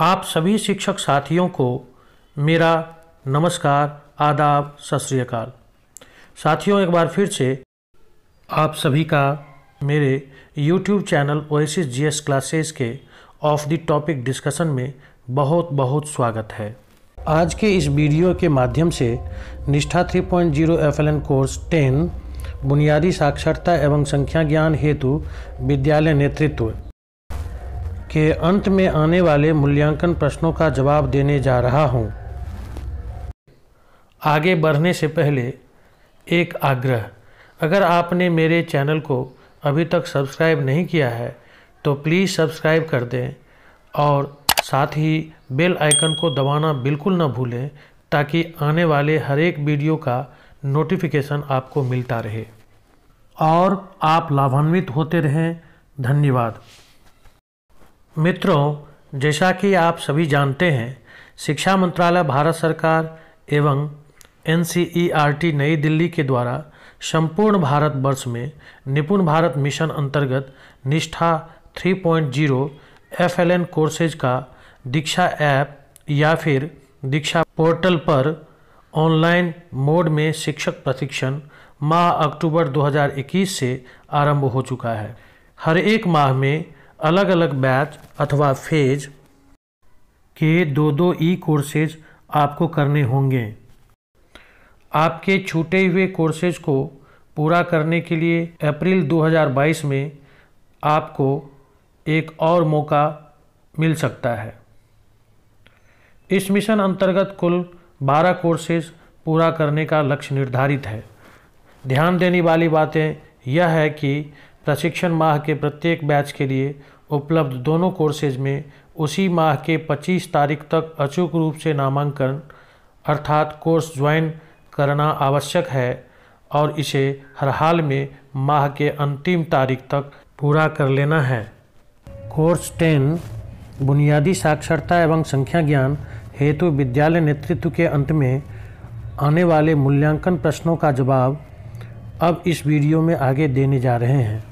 आप सभी शिक्षक साथियों को मेरा नमस्कार आदाब सत साथियों एक बार फिर से आप सभी का मेरे YouTube channel oasis S classes के ऑफ द टॉपिक डिस्कशन में बहुत बहुत स्वागत है आज के इस वीडियो के माध्यम से निष्ठा 3.0 एफएलएन कोर्स 10 बुनियादी साक्षरता एवं संख्या ज्ञान हेतु विद्यालय नेतृत्व के अंत में आने वाले मूल्यांकन प्रश्नों का जवाब देने जा रहा हूं। आगे बढ़ने से पहले एक आग्रह अगर आपने मेरे चैनल को अभी तक सब्सक्राइब नहीं किया है तो प्लीज़ सब्सक्राइब कर दें और साथ ही बेल आइकन को दबाना बिल्कुल ना भूलें ताकि आने वाले हर एक वीडियो का नोटिफिकेशन आपको मिलता रहे और आप लाभान्वित होते रहें धन्यवाद मित्रों जैसा कि आप सभी जानते हैं शिक्षा मंत्रालय भारत सरकार एवं एन नई दिल्ली के द्वारा संपूर्ण भारत वर्ष में निपुण भारत मिशन अंतर्गत निष्ठा 3.0 पॉइंट कोर्सेज का दीक्षा ऐप या फिर दीक्षा पोर्टल पर ऑनलाइन मोड में शिक्षक प्रशिक्षण माह अक्टूबर 2021 से आरंभ हो चुका है हर एक माह में अलग अलग बैच अथवा फेज के दो दो ई कोर्सेज आपको करने होंगे आपके छूटे हुए कोर्सेज को पूरा करने के लिए अप्रैल 2022 में आपको एक और मौका मिल सकता है इस मिशन अंतर्गत कुल 12 कोर्सेज पूरा करने का लक्ष्य निर्धारित है ध्यान देने वाली बातें यह है कि प्रशिक्षण माह के प्रत्येक बैच के लिए उपलब्ध दोनों कोर्सेज में उसी माह के 25 तारीख तक अचूक रूप से नामांकन अर्थात कोर्स ज्वाइन करना आवश्यक है और इसे हर हाल में माह के अंतिम तारीख तक पूरा कर लेना है कोर्स टेन बुनियादी साक्षरता एवं संख्या ज्ञान हेतु विद्यालय नेतृत्व के अंत में आने वाले मूल्यांकन प्रश्नों का जवाब अब इस वीडियो में आगे देने जा रहे हैं